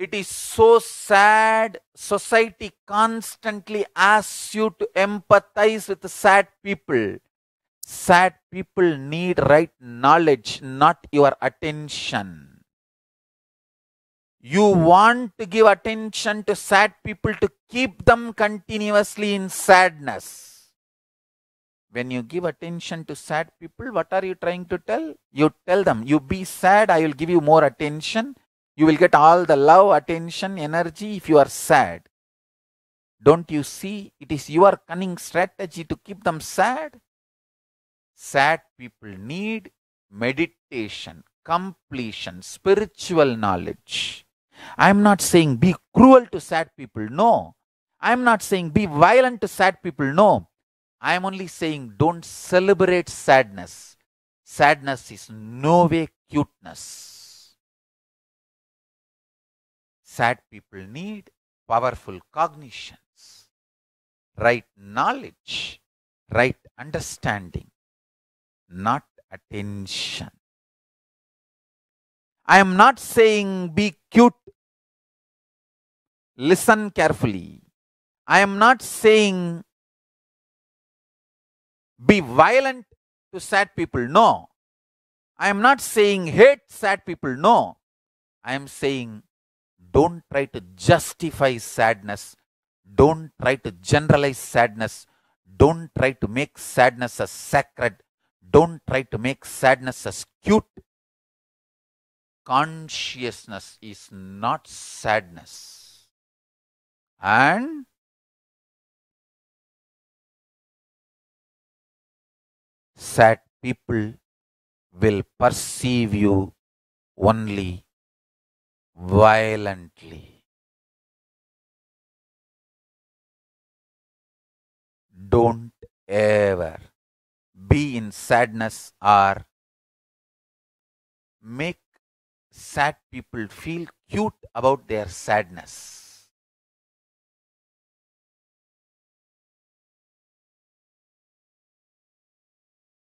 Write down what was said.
It is so sad. Society constantly asks you to empathize with sad people. Sad people need right knowledge, not your attention. You want to give attention to sad people to keep them continuously in sadness. When you give attention to sad people, what are you trying to tell? You tell them, you be sad, I will give you more attention you will get all the love, attention, energy if you are sad. Don't you see? It is your cunning strategy to keep them sad. Sad people need meditation, completion, spiritual knowledge. I am not saying be cruel to sad people. No. I am not saying be violent to sad people. No. I am only saying don't celebrate sadness. Sadness is no way cuteness. Sad people need powerful cognitions, right knowledge, right understanding, not attention. I am not saying be cute. Listen carefully. I am not saying be violent to sad people. No. I am not saying hate sad people. No. I am saying don't try to justify sadness. Don't try to generalize sadness. Don't try to make sadness a sacred. Don't try to make sadness as cute. Consciousness is not sadness. And sad people will perceive you only violently. Don't ever be in sadness or make sad people feel cute about their sadness.